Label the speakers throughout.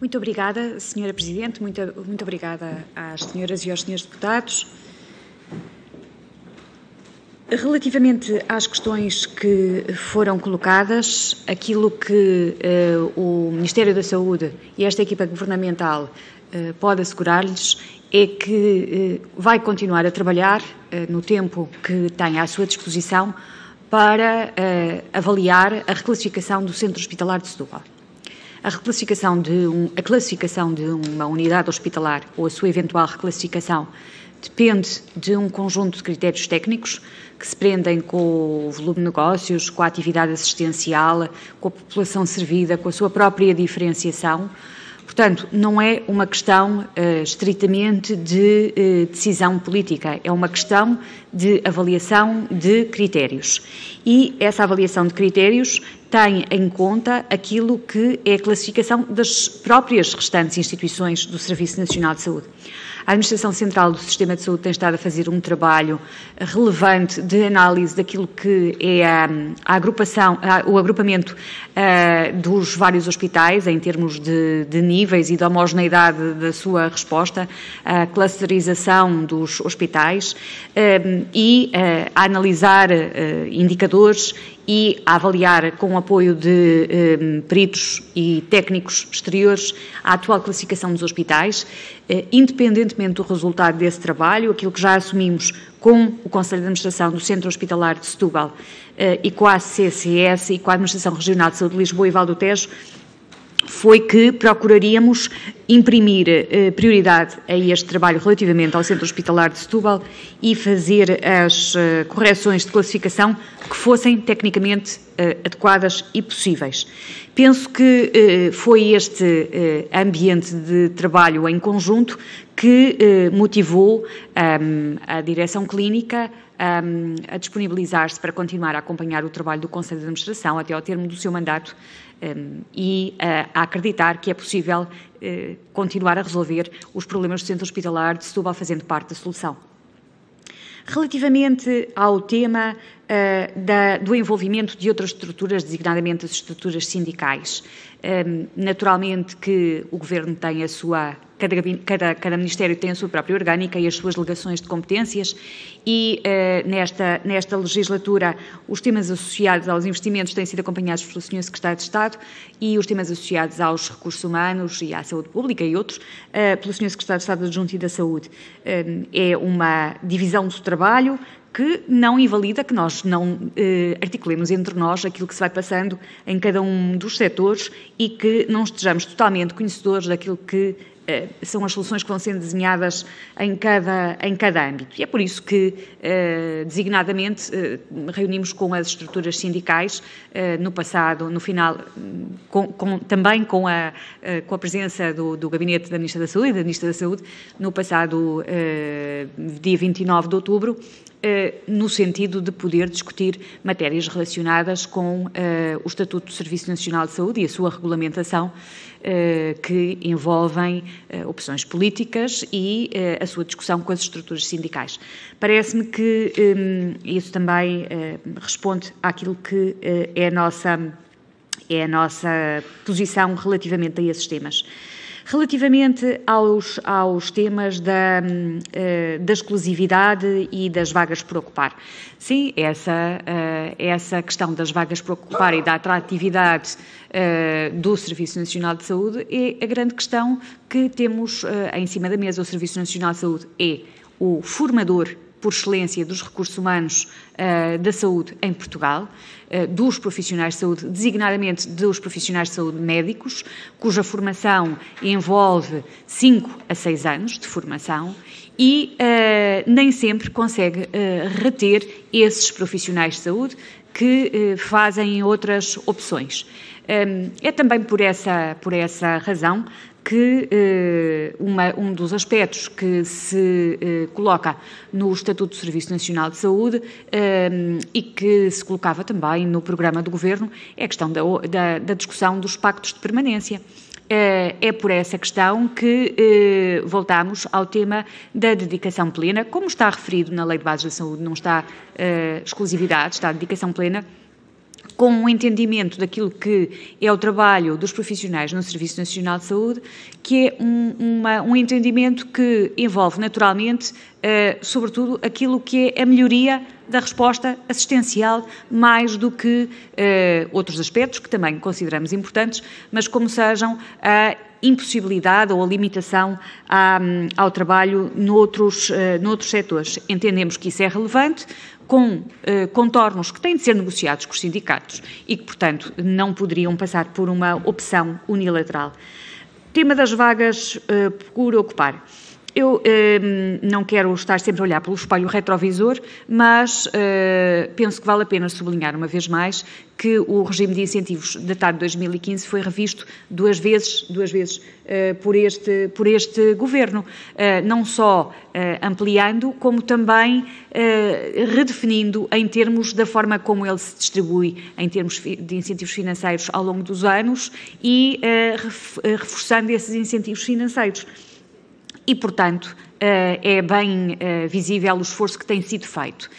Speaker 1: Muito obrigada, Senhora Presidente, muito, muito obrigada às senhoras e aos senhores deputados. Relativamente às questões que foram colocadas, aquilo que eh, o Ministério da Saúde e esta equipa governamental eh, pode assegurar-lhes é que eh, vai continuar a trabalhar no tempo que tem à sua disposição para avaliar a reclassificação do Centro Hospitalar de Setúbal. A reclassificação de um, a classificação de uma unidade hospitalar ou a sua eventual reclassificação depende de um conjunto de critérios técnicos que se prendem com o volume de negócios, com a atividade assistencial, com a população servida, com a sua própria diferenciação. Portanto, não é uma questão uh, estritamente de uh, decisão política, é uma questão de avaliação de critérios. E essa avaliação de critérios tem em conta aquilo que é a classificação das próprias restantes instituições do Serviço Nacional de Saúde. A Administração Central do Sistema de Saúde tem estado a fazer um trabalho relevante de análise daquilo que é a, a agrupação, a, o agrupamento a, eh, dos vários hospitais em termos de, de, níveis e de homogeneidade da sua resposta, a clusterização dos hospitais eh, e eh, a analisar indicadores e a avaliar, com o apoio de ehm, peritos e técnicos exteriores, a atual classificação dos hospitais. Eh, independentemente do resultado desse trabalho, aquilo que já assumimos com o Conselho de Administração do Centro Hospitalar de Setúbal eh, e com a CCS e com a Administração Regional de Saúde de Lisboa e Valdo do Tejo, foi que procuraríamos imprimir eh, prioridade a este trabalho relativamente ao Centro Hospitalar de Setúbal e fazer as eh, correções de classificação que fossem tecnicamente eh, adequadas e possíveis. Penso que foi este ambiente de trabalho em conjunto que motivou ehm, a direção clínica ehm, a disponibilizar-se para continuar a acompanhar o trabalho do Conselho de Administração até ao termo do seu mandato Hum, e eh, a acreditar que é possível eh, continuar a resolver os problemas do centro hospitalar de Setúbal fazendo parte da solução. Relativamente ao tema uh, da, do envolvimento de outras estruturas, designadamente as estruturas sindicais, um, naturalmente que o Governo tem a sua cada, cada, cada Ministério tem a sua própria orgânica e as suas delegações de competências, e uh, nesta, nesta legislatura os temas associados aos investimentos têm sido acompanhados pelo Sr. Secretário de Estado e os temas associados aos recursos humanos e à saúde pública e outros, uh, pelo Sr. Secretário de Estado Adjunto e da Saúde. Uh, é uma divisão do trabalho que não invalida que nós não eh, articulemos entre nós aquilo que se vai passando em cada um dos setores e que não estejamos totalmente conhecedores daquilo que eh, são as soluções que vão sendo desenhadas em cada, em cada âmbito. E é por isso que, eh, designadamente, eh, reunimos com as estruturas sindicais no passado, no final, hum, com, com, também com a, com a presença do, do, Gabinete da Ministra da Saúde e da Ministra da Saúde, no passado dia 29 de outubro, eh, no sentido de poder discutir matérias relacionadas com eh, o Estatuto do Serviço Nacional de Saúde e a sua regulamentação, eh, que envolvem opções políticas e a sua discussão com as estruturas sindicais. Parece-me que isso também responde àquilo que é a nossa, é a nossa posição relativamente a esses temas. Relativamente aos, aos temas da, hum, eh, da exclusividade e das vagas por ocupar, sim, essa, eh, essa questão das vagas por ocupar e da atratividade eh, do Serviço Nacional de Saúde é a grande questão que temos em cima da mesa. O Serviço Nacional de Saúde é o formador por excelência dos recursos humanos uh, da saúde em Portugal, uh, dos profissionais de saúde, designadamente dos profissionais de saúde médicos, cuja formação envolve 5 a 6 anos de formação e uh, nem sempre consegue reter esses profissionais de saúde que eh, fazem outras opções. Hum, é também por essa, por essa razão que eh, uma, um dos aspectos que se eh, coloca no Estatuto do Serviço Nacional de Saúde hum, e que se colocava também no programa do Governo é a questão da, da, da discussão dos pactos de permanência. Eh, é por essa questão que eh, voltamos ao tema da dedicação plena. Como está referido na Lei de Bases da Saúde, não está eh, exclusividade, está dedicação plena, com o um entendimento daquilo que é o trabalho dos profissionais no Serviço Nacional de Saúde, que é um, uma, um entendimento que envolve naturalmente, sobretudo, aquilo que é a melhoria da resposta assistencial, mais do que eh, outros aspectos que também consideramos importantes, mas como sejam a impossibilidade ou a limitação à, hum, ao trabalho noutros, eh, noutros setores. Entendemos que isso é relevante, com eh, contornos que têm de ser negociados com os sindicatos e que, portanto, não poderiam passar por uma opção unilateral. Tema das vagas eh, por ocupar. Eu eh, não quero estar sempre a olhar pelo espelho retrovisor, mas eh, penso que vale a pena sublinhar uma vez mais que o regime de incentivos datado de 2015 foi revisto duas vezes, duas vezes eh, por, este, por este governo, eh, não só eh, ampliando, como também eh, redefinindo em termos da forma como ele se distribui em termos de incentivos financeiros ao longo dos anos e reforçando esses incentivos financeiros e, portanto, eh, é bem eh, visível o esforço que tem sido feito.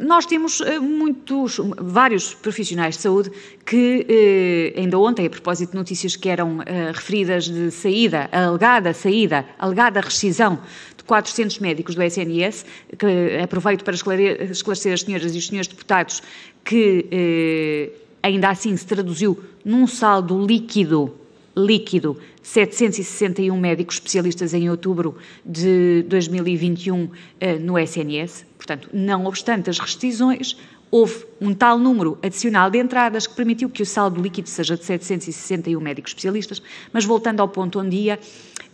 Speaker 1: Nós temos eh, muitos, vários profissionais de saúde que, ainda ontem, a propósito de notícias que eram referidas de saída, alegada saída, alegada rescisão de 400 médicos do SNS, que aproveito para esclarecer as senhoras e os senhores deputados que ainda assim se traduziu num saldo líquido líquido. 761 médicos especialistas em outubro de 2021 eh, no SNS. Portanto, não obstante as restrições, houve um tal número adicional de entradas que permitiu que o saldo líquido seja de 761 médicos especialistas, mas voltando ao ponto onde ia,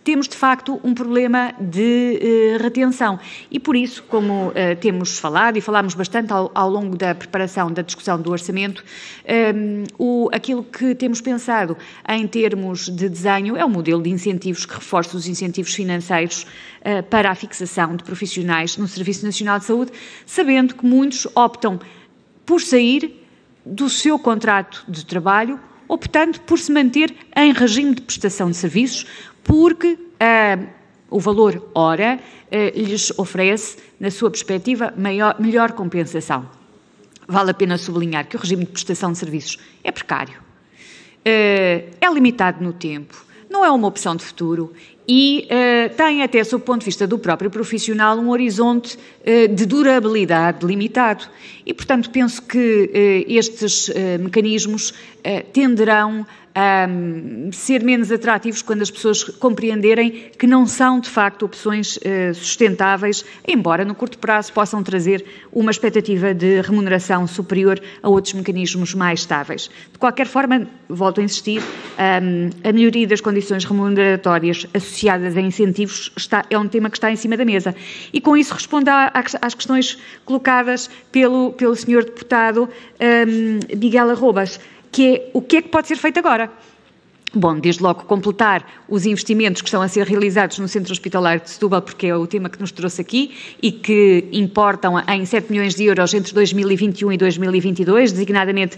Speaker 1: temos de facto um problema de uh, retenção. E por isso, como uh, temos falado e falámos bastante ao, ao, longo da preparação da discussão do orçamento, um, ehm, o, aquilo que temos pensado em termos de desenho é um modelo de incentivos que reforça os incentivos financeiros uh, para a fixação de profissionais no Serviço Nacional de Saúde, sabendo que muitos optam por sair do seu contrato de trabalho optando por se manter em regime de prestação de serviços, porque uh, o valor hora uh, lhes oferece, na sua perspectiva, maior, melhor compensação. Vale a pena sublinhar que o regime de prestação de serviços é precário, uh, é limitado no tempo, não é uma opção de futuro e uh, tem, até sob o ponto de vista do próprio profissional, um horizonte uh, de durabilidade limitado. E, portanto, penso que uh, estes mecanismos tenderão a um, ser menos atrativos quando as pessoas compreenderem que não são, de facto, opções sustentáveis, embora no curto prazo possam trazer uma expectativa de remuneração superior a outros mecanismos mais estáveis. De qualquer forma, volto a insistir, um, a melhoria das condições remuneratórias associadas a incentivos está, é um tema que está em cima da mesa. E com isso respondo a, a, às questões colocadas pelo, pelo senhor deputado um, Miguel Arrobas, que é o que é que pode ser feito agora? Bom, desde logo completar os investimentos que estão a ser realizados no Centro Hospitalar de Setúbal, porque é o tema que nos trouxe aqui e que importam em 7 milhões de euros entre 2021 e 2022, designadamente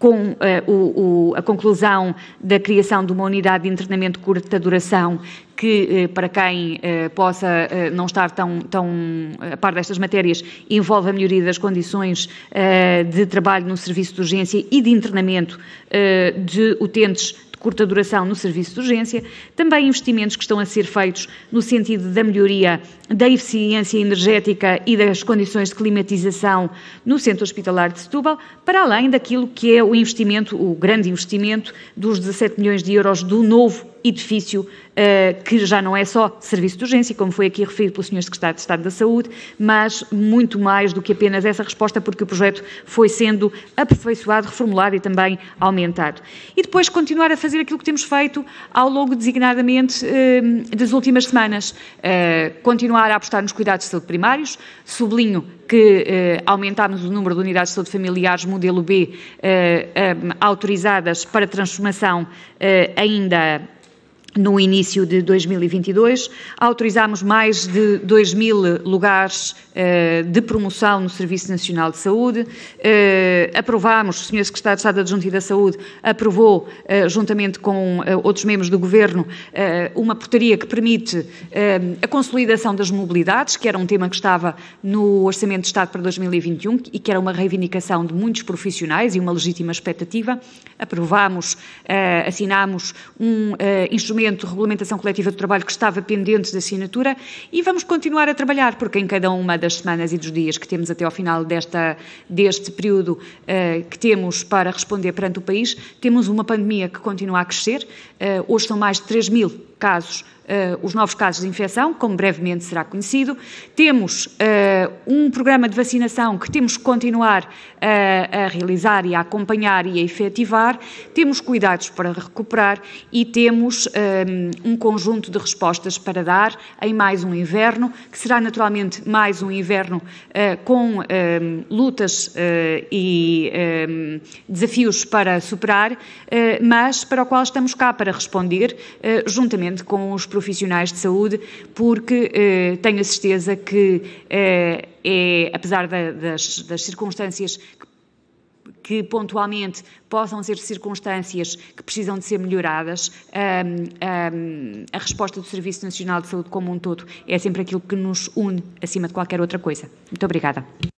Speaker 1: com eh, o, o, a conclusão da criação de uma unidade de internamento de curta duração, que eh, para quem eh, possa não estar tão, tão a par destas matérias, envolve a melhoria das condições de trabalho no serviço de urgência e de internamento de utentes curta duração no serviço de urgência, também investimentos que estão a ser feitos no sentido da melhoria da eficiência energética e das condições de climatização no Centro Hospitalar de Setúbal, para além daquilo que é o investimento, o grande investimento dos 17 milhões de euros do novo edifício uh, que já não é só serviço de urgência, como foi aqui referido pelo Sr. Secretário de Estado da Saúde, mas muito mais do que apenas essa resposta, porque o projeto foi sendo aperfeiçoado, reformulado e também aumentado. E depois continuar a fazer aquilo que temos feito ao longo, designadamente, uh, das últimas semanas. Uh, continuar a apostar nos cuidados de saúde primários, sublinho que aumentámos o número de unidades de saúde familiares modelo B autorizadas para transformação ainda no início de 2022. Autorizámos mais de 2 mil lugares eh, de promoção no Serviço Nacional de Saúde. Eh, aprovámos, o Sr. Secretário de Estado Adjunto e da Saúde aprovou, eh, juntamente com outros membros do Governo, uma portaria que permite a consolidação das mobilidades, que era um tema que estava no Orçamento de Estado para 2021 e que era uma reivindicação de muitos profissionais e uma legítima expectativa. Aprovámos, assinámos um instrumento momento, regulamentação coletiva de trabalho que estava pendente de assinatura e vamos continuar a trabalhar, porque em cada uma das semanas e dos dias que temos até ao final desta, deste período uh, que temos para responder perante o país, temos uma pandemia que continua a crescer. Uh, hoje são mais de 3 mil casos eh, os novos casos de infecção, como brevemente será conhecido. Temos eh, um programa de vacinação que temos que continuar eh, a realizar e a acompanhar e a efetivar. Temos cuidados para recuperar e temos um conjunto de respostas para dar em mais um inverno, que será naturalmente mais um inverno com lutas e desafios para superar, mas para o qual estamos cá para responder, juntamente com os profissionais de saúde, porque eh, tenho a certeza que, eh, é, apesar da, das, das circunstâncias que que pontualmente possam ser circunstâncias que precisam de ser melhoradas. Um, um, a resposta do Serviço Nacional de Saúde como um todo é sempre aquilo que nos une acima de qualquer outra coisa. Muito obrigada.